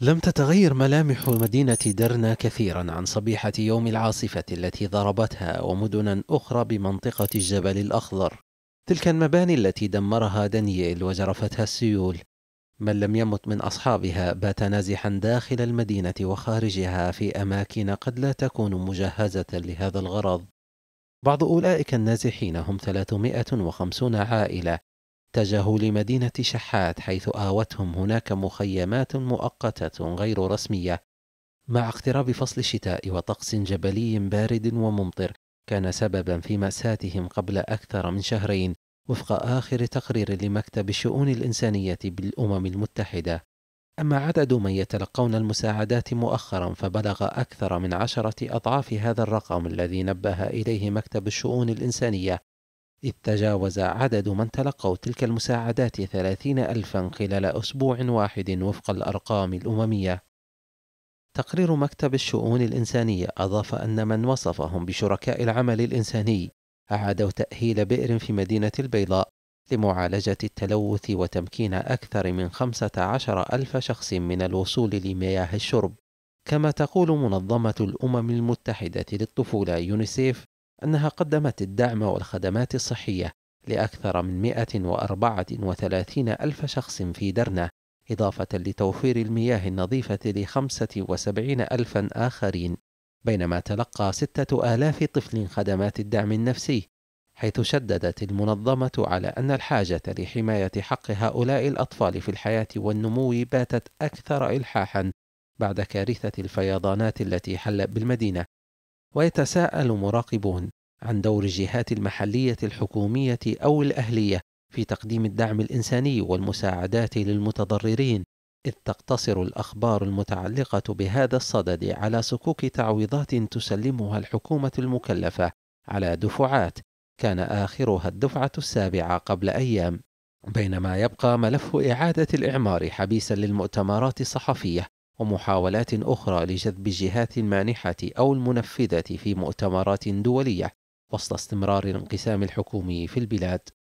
لم تتغير ملامح مدينة درنا كثيرا عن صبيحة يوم العاصفة التي ضربتها ومدنا أخرى بمنطقة الجبل الأخضر تلك المباني التي دمرها دانييل وجرفتها السيول من لم يمت من أصحابها بات نازحا داخل المدينة وخارجها في أماكن قد لا تكون مجهزة لهذا الغرض بعض أولئك النازحين هم 350 عائلة اتجهوا لمدينة شحات حيث آوتهم هناك مخيمات مؤقتة غير رسمية مع اقتراب فصل الشتاء وطقس جبلي بارد وممطر كان سببا في مأساتهم قبل أكثر من شهرين وفق آخر تقرير لمكتب الشؤون الإنسانية بالأمم المتحدة أما عدد من يتلقون المساعدات مؤخرا فبلغ أكثر من عشرة أضعاف هذا الرقم الذي نبه إليه مكتب الشؤون الإنسانية إذ تجاوز عدد من تلقوا تلك المساعدات ثلاثين ألفا خلال أسبوع واحد وفق الأرقام الأممية تقرير مكتب الشؤون الإنسانية أضاف أن من وصفهم بشركاء العمل الإنساني أعادوا تأهيل بئر في مدينة البيضاء لمعالجة التلوث وتمكين أكثر من عشر ألف شخص من الوصول لمياه الشرب كما تقول منظمة الأمم المتحدة للطفولة يونيسيف أنها قدمت الدعم والخدمات الصحية لأكثر من 134 ألف شخص في درنة إضافة لتوفير المياه النظيفة ل 75 ألفا آخرين بينما تلقى ستة آلاف طفل خدمات الدعم النفسي حيث شددت المنظمة على أن الحاجة لحماية حق هؤلاء الأطفال في الحياة والنمو باتت أكثر إلحاحا بعد كارثة الفيضانات التي حلت بالمدينة ويتساءل مراقبون عن دور الجهات المحلية الحكومية أو الأهلية في تقديم الدعم الإنساني والمساعدات للمتضررين إذ تقتصر الأخبار المتعلقة بهذا الصدد على صكوك تعويضات تسلمها الحكومة المكلفة على دفعات كان آخرها الدفعة السابعة قبل أيام بينما يبقى ملف إعادة الإعمار حبيسا للمؤتمرات الصحفية ومحاولات أخرى لجذب الجهات المانحة أو المنفذة في مؤتمرات دولية وسط استمرار الانقسام الحكومي في البلاد